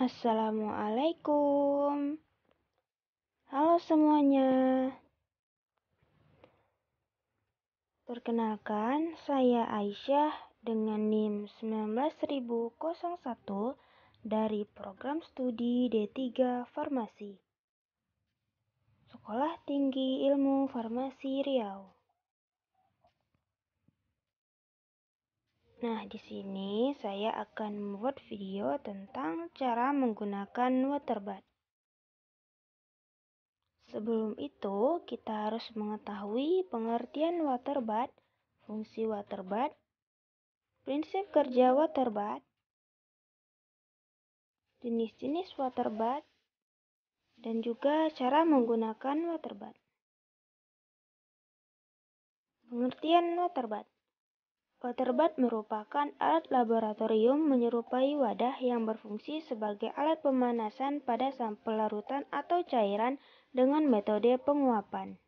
Assalamualaikum. Halo semuanya. Perkenalkan, saya Aisyah dengan NIM 19001 dari program studi D3 Farmasi. Sekolah Tinggi Ilmu Farmasi Riau. Nah, di sini saya akan membuat video tentang cara menggunakan waterbat. Sebelum itu, kita harus mengetahui pengertian waterbat, fungsi waterbat, prinsip kerja waterbat, jenis-jenis waterbat, dan juga cara menggunakan waterbat. Pengertian waterbat Waterbath merupakan alat laboratorium menyerupai wadah yang berfungsi sebagai alat pemanasan pada sampel larutan atau cairan dengan metode penguapan.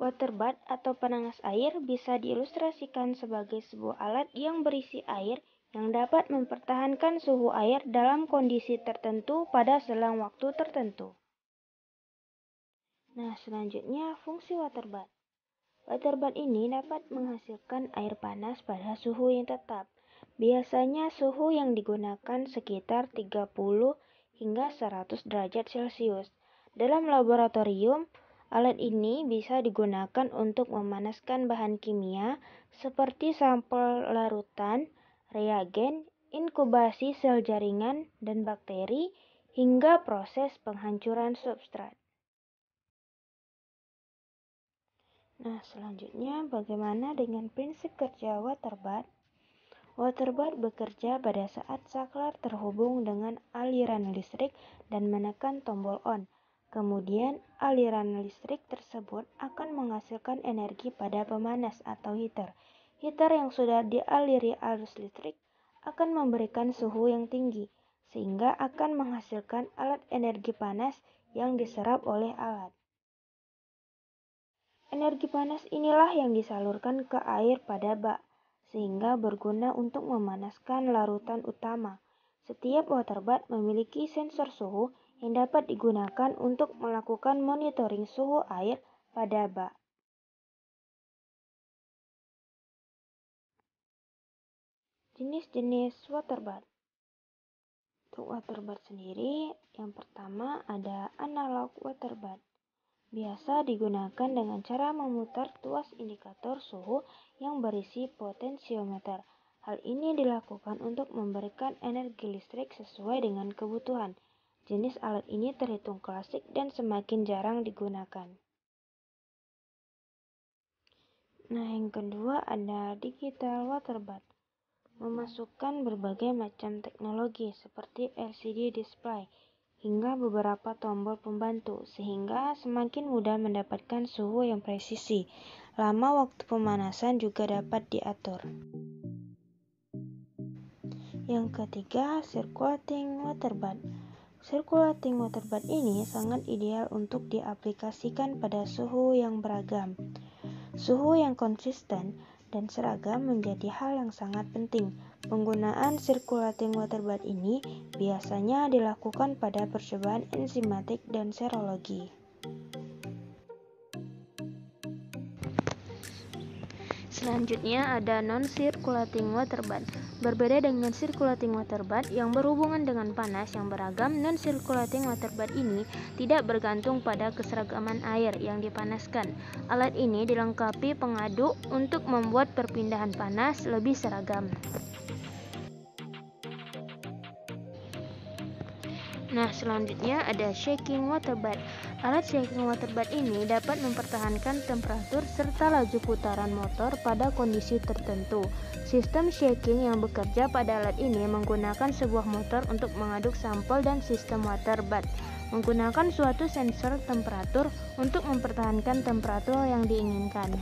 Waterbath atau penangas air bisa diilustrasikan sebagai sebuah alat yang berisi air yang dapat mempertahankan suhu air dalam kondisi tertentu pada selang waktu tertentu. Nah, selanjutnya fungsi waterbath. Waterbat ini dapat menghasilkan air panas pada suhu yang tetap. Biasanya suhu yang digunakan sekitar 30 hingga 100 derajat Celcius. Dalam laboratorium, alat ini bisa digunakan untuk memanaskan bahan kimia seperti sampel larutan, reagen, inkubasi sel jaringan dan bakteri hingga proses penghancuran substrat. Nah, selanjutnya bagaimana dengan prinsip kerja waterbat? Waterbat bekerja pada saat saklar terhubung dengan aliran listrik dan menekan tombol on. Kemudian, aliran listrik tersebut akan menghasilkan energi pada pemanas atau heater. Heater yang sudah dialiri arus listrik akan memberikan suhu yang tinggi, sehingga akan menghasilkan alat energi panas yang diserap oleh alat. Energi panas inilah yang disalurkan ke air pada bak, sehingga berguna untuk memanaskan larutan utama. Setiap water bath memiliki sensor suhu yang dapat digunakan untuk melakukan monitoring suhu air pada bak. Jenis-jenis water bath. Untuk water bath sendiri, yang pertama ada analog water bath biasa digunakan dengan cara memutar tuas indikator suhu yang berisi potensiometer. Hal ini dilakukan untuk memberikan energi listrik sesuai dengan kebutuhan. Jenis alat ini terhitung klasik dan semakin jarang digunakan. Nah, yang kedua ada digital water bath. Memasukkan berbagai macam teknologi seperti LCD display, hingga beberapa tombol pembantu sehingga semakin mudah mendapatkan suhu yang presisi. Lama waktu pemanasan juga dapat diatur. Yang ketiga, circulating water bath. Circulating water bath ini sangat ideal untuk diaplikasikan pada suhu yang beragam. Suhu yang konsisten dan seragam hmm. menjadi hal yang sangat penting. Penggunaan circulating water bath ini biasanya dilakukan pada percobaan enzimatik dan serologi. Selanjutnya ada non-circulating water bath. Berbeda dengan circulating water bath yang berhubungan dengan panas yang beragam, non-circulating water bath ini tidak bergantung pada keseragaman air yang dipanaskan. Alat ini dilengkapi pengaduk untuk membuat perpindahan panas lebih seragam. Nah, selanjutnya ada shaking water bath. Alat shaking water bath ini dapat mempertahankan temperatur serta laju putaran motor pada kondisi tertentu. Sistem shaking yang bekerja pada alat ini menggunakan sebuah motor untuk mengaduk sampel dan sistem water bath, menggunakan suatu sensor temperatur untuk mempertahankan temperatur yang diinginkan.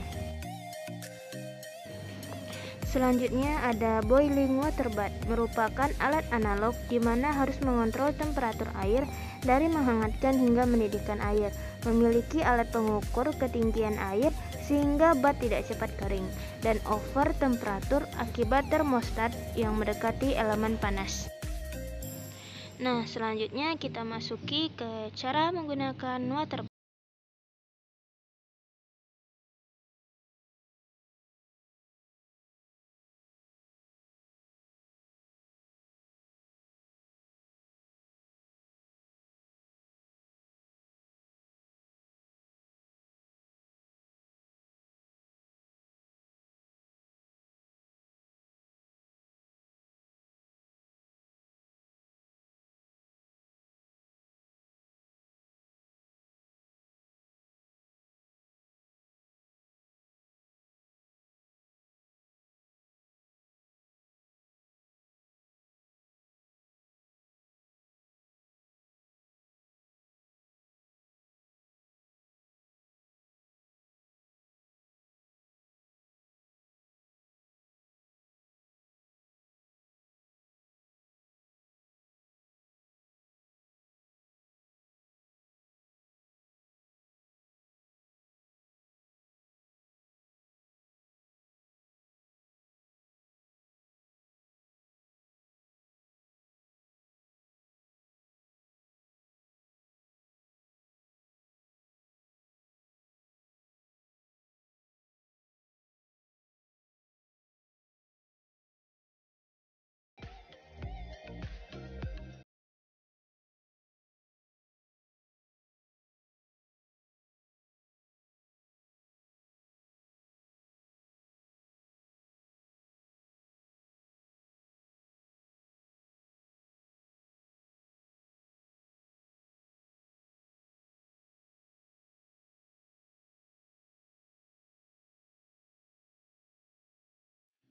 Selanjutnya ada boiling water bath, merupakan alat analog di mana harus mengontrol temperatur air dari menghangatkan hingga mendidihkan air. Memiliki alat pengukur ketinggian air sehingga bat tidak cepat kering dan over temperatur akibat termostat yang mendekati elemen panas. Nah, selanjutnya kita masuki ke cara menggunakan water